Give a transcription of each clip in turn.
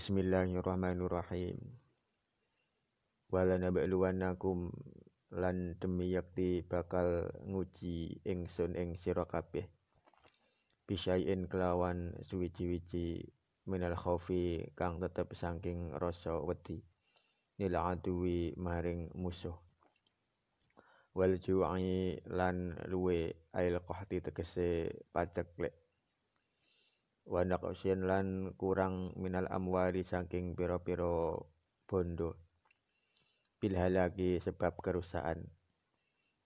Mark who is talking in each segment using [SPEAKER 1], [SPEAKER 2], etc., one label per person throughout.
[SPEAKER 1] Bismillahirrahmanirrahim. Wala nabluwannakum lan demi yakti bakal nguji ingsun ing sira kabeh bisaiin kelawan suwiji-wiji minal khofi kang tetep saking rasa wedi nila aduwi maring musuh wal lan luwe ail qahti tegese Wanak wa lan kurang minal amwari saking pira piro bondo bilhalagi sebab kerusaan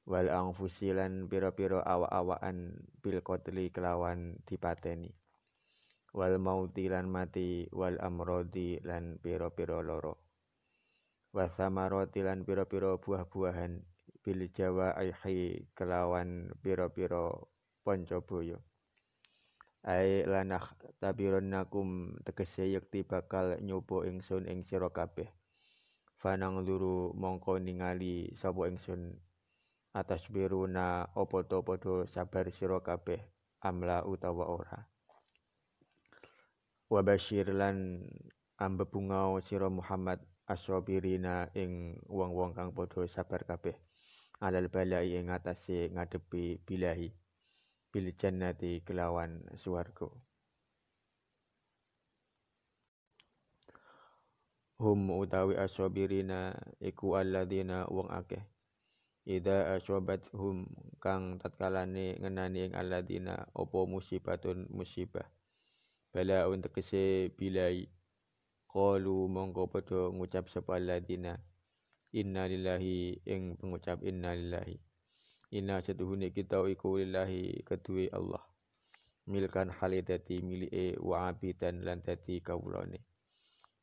[SPEAKER 1] wal fusilan piro-piro awa-awaan bil kotli kelawan dipateni wal mautilan mati wal amrodi lan piro-piro loro wasamaroti lan piro-piro buah-buahan bil jawa aihi kelawan piro-piro poncoboyo Ae lanah tabironnakum tegese yakti bakal nyobo ingsun ing sira kabeh fanang luru mongko ningali sapa ingsun atas biruna opo to podo sabar sira kabeh amla utawa ora wabashir lan ambebungau sira Muhammad asrobirina ing wong-wong kang podo sabar kabeh alal balai ing atase ngadepi bilahi bil jannati kelawan swarga hum utawi asobirina iku alladina wong akeh ida asobat hum kang tatkalane ngenani ing alladina opo musibatun musibah bala kese bilai kalu mongko podo ngucap sepa alladina inna lillahi ing pengucap inna lillahi inna setuhuni kita iku lillahi kedue Allah milkan halidati milie wa abidan lantati dadi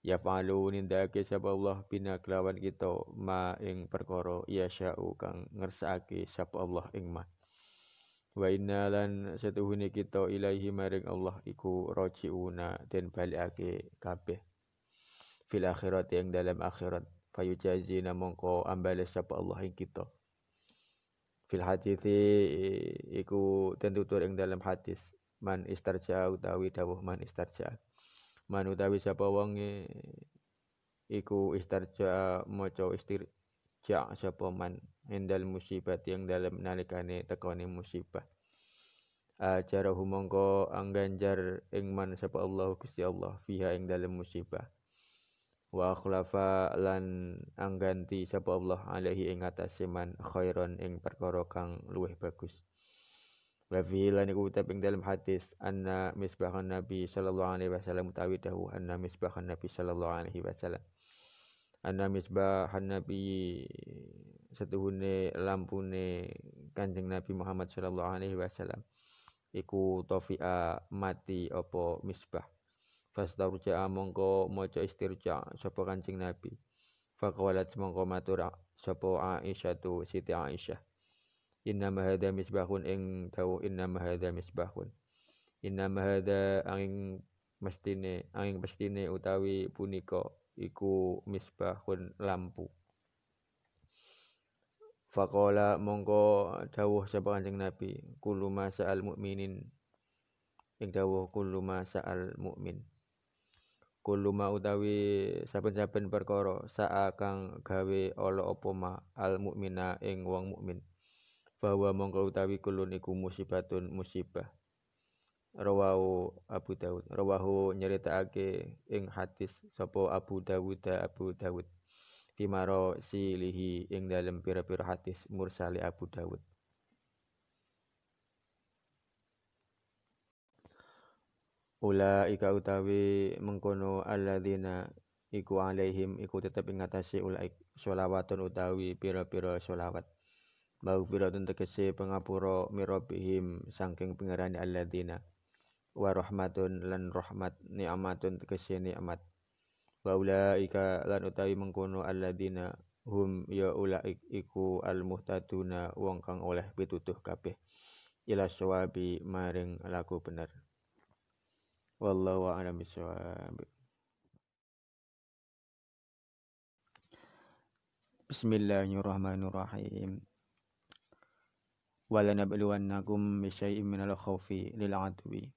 [SPEAKER 1] ya falu nindakake sapa Allah bina kelawan kita ma ing perkara ya sya'u kang ngersake sapa Allah ing ma wa innalan setuhune kita ilahi maring Allah iku rajiuna den balikake kabeh fil akhirat yang dalam akhirat fayujazina namongko ambales sapa Allah ing kita fil hadis iku tur ing dalam hadis man istarja utawi dawuh man istarja manu utawi sapa wonge iku istirja maca istirja siapa man endal musibah yang dalam nalikane tekone musibah ajarahu mongko angganjar ing man sapa Allah Gusti Allah fiha ing dalam musibah wa akhlafa lan angganti siapa Allah alaihi ing atase man khairon ing perkara kang luwih bagus Wa fihi lan iku ing dalam hadis anna misbahan Nabi sallallahu alaihi wasallam utawi dahu anna misbahan Nabi sallallahu alaihi wasallam. Anna misbahan Nabi setuhune lampune Kanjeng Nabi Muhammad sallallahu alaihi wasallam iku tofia mati apa misbah. Fastarja mongko maca istirja sapa Kanjeng Nabi. Faqalat mongko matur sapa Aisyah tu Siti Aisyah inna mahada misbahun ing tau inna mahada misbahun inna mahada angin mestine angin mestine utawi puniko iku misbahun lampu Fakola mongko dawuh sapa Kanjeng Nabi, sa masa'al mukminin. Ing dawuh kullu masa'al mukmin. Kullu ma utawi saben-saben perkara sa'a kang gawe ala apa ma al mukmina ing wong mukmin bahwa mongko utawi kulun iku musibatun musibah rawahu Abu Dawud rawahu nyeritakake ing hadis sapa Abu Dawud Abu Dawud timaro lihi ing dalem pira-pira hadis mursali Abu Dawud Ula ika utawi mengkono alladzina iku alaihim iku tetep ing atase ulaik sholawatun utawi pira-pira sholawat maghfiratun tegese pengapura mirabihim saking pangerane alladzina wa rahmatun lan rahmat ni amatun tegese amat. wa ulaika lan utawi mengkono alladzina hum ya ulaik iku al muhtaduna wong kang oleh pitutuh kape ila syawabi maring laku bener wallahu a'lam bissawab Bismillahirrahmanirrahim walanabluwannakum bisyai'im minal khawfi lil adwi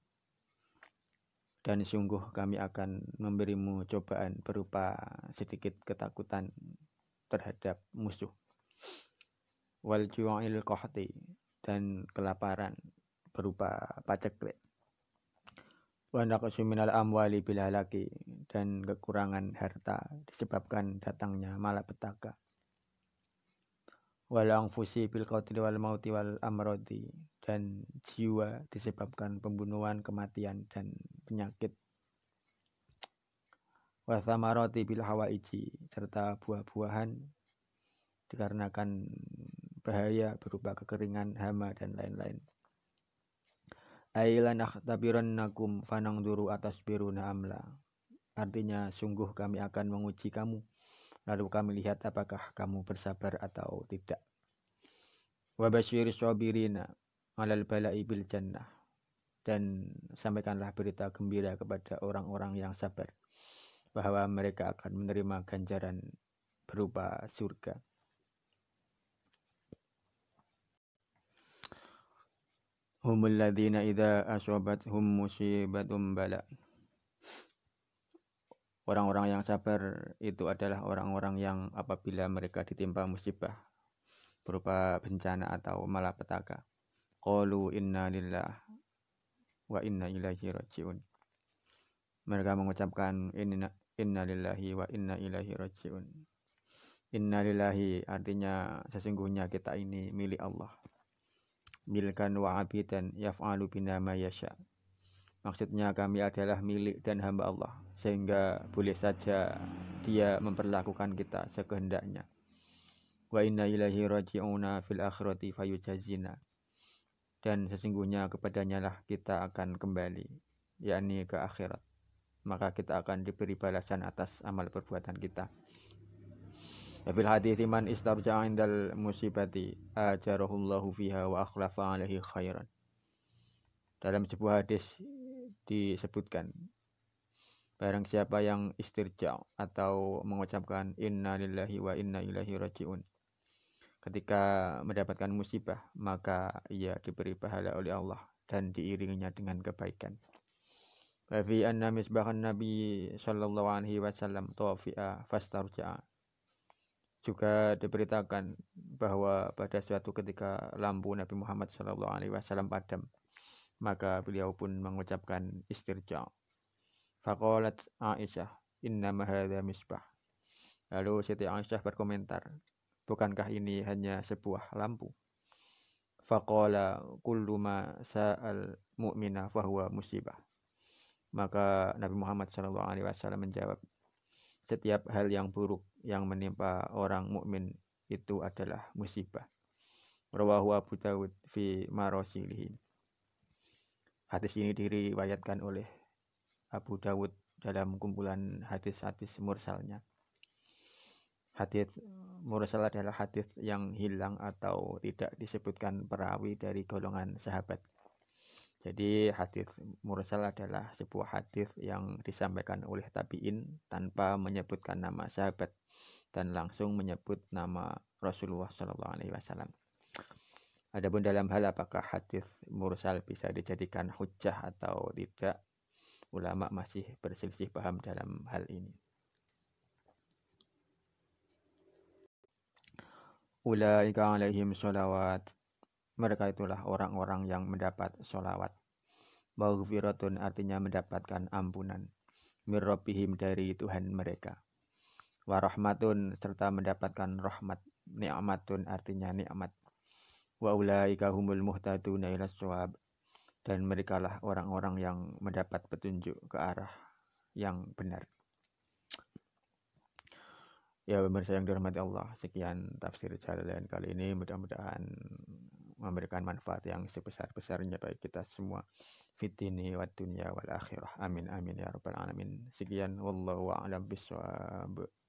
[SPEAKER 1] dan sungguh kami akan memberimu cobaan berupa sedikit ketakutan terhadap musuh wal ju'il qahti dan kelaparan berupa paceklik wa naqsu minal amwali bil halaki dan kekurangan harta disebabkan datangnya malapetaka wal fusi bil qatli wal mauti wal amrodi dan jiwa disebabkan pembunuhan, kematian dan penyakit. Wasamaroti bil iji serta buah-buahan dikarenakan bahaya berupa kekeringan, hama dan lain-lain. Ailan akhtabirannakum fanangduru atas biruna amla. Artinya sungguh kami akan menguji kamu lalu kami lihat apakah kamu bersabar atau tidak. Wabashir sobirina alal bala'i bil jannah. Dan sampaikanlah berita gembira kepada orang-orang yang sabar bahwa mereka akan menerima ganjaran berupa surga. Humul idha aswabat hum musibatum bala' Orang-orang yang sabar itu adalah orang-orang yang apabila mereka ditimpa musibah berupa bencana atau malapetaka. Qalu inna lillah wa inna ilaihi rajiun. Mereka mengucapkan inna, inna lillahi wa inna ilaihi rajiun. Inna lillahi artinya sesungguhnya kita ini milik Allah. Milkan wa abidan yaf'alu bina ma yasha'. Maksudnya kami adalah milik dan hamba Allah sehingga boleh saja dia memperlakukan kita sekehendaknya. Wa inna ilahi raji'una fil akhirati fayujazina. Dan sesungguhnya kepadanya lah kita akan kembali, yakni ke akhirat. Maka kita akan diberi balasan atas amal perbuatan kita. Fil hadits man istarja'a indal musibati ajarahullahu fiha wa akhlafa alaihi khairan. Dalam sebuah hadis disebutkan. Barang siapa yang istirja atau mengucapkan inna lillahi wa inna ilaihi raji'un. Ketika mendapatkan musibah, maka ia diberi pahala oleh Allah dan diiringinya dengan kebaikan. Wa fi anna misbahan Nabi sallallahu alaihi wasallam fastarja'a. Juga diberitakan bahwa pada suatu ketika lampu Nabi Muhammad saw padam maka beliau pun mengucapkan istirja. Fakolat Aisyah, inna mahadha misbah. Lalu Siti Aisyah berkomentar, bukankah ini hanya sebuah lampu? Faqala kullu sa'al mu'mina fahuwa musibah. Maka Nabi Muhammad saw menjawab, setiap hal yang buruk yang menimpa orang mukmin itu adalah musibah. Rawahu Abu Dawud fi marosilihin. Hadis ini diriwayatkan oleh Abu Dawud dalam kumpulan hadis-hadis mursalnya. Hadis mursal adalah hadis yang hilang atau tidak disebutkan perawi dari golongan sahabat. Jadi hadis mursal adalah sebuah hadis yang disampaikan oleh tabiin tanpa menyebutkan nama sahabat dan langsung menyebut nama Rasulullah SAW. Adapun dalam hal apakah hadis mursal bisa dijadikan hujah atau tidak, ulama masih berselisih paham dalam hal ini. Ulaika alaihim sholawat. Mereka itulah orang-orang yang mendapat sholawat. Maghfiratun artinya mendapatkan ampunan. Mirrobihim dari Tuhan mereka. Warahmatun serta mendapatkan rahmat. Ni'matun artinya nikmat wa ulaika humul muhtaduna ila shawab dan merekalah orang-orang yang mendapat petunjuk ke arah yang benar. Ya pemirsa yang dirahmati Allah, sekian tafsir jalan kali ini mudah-mudahan memberikan manfaat yang sebesar-besarnya bagi kita semua. Fitini wa dunya wal akhirah. Amin amin ya rabbal alamin. Sekian wallahu a'lam bishawab.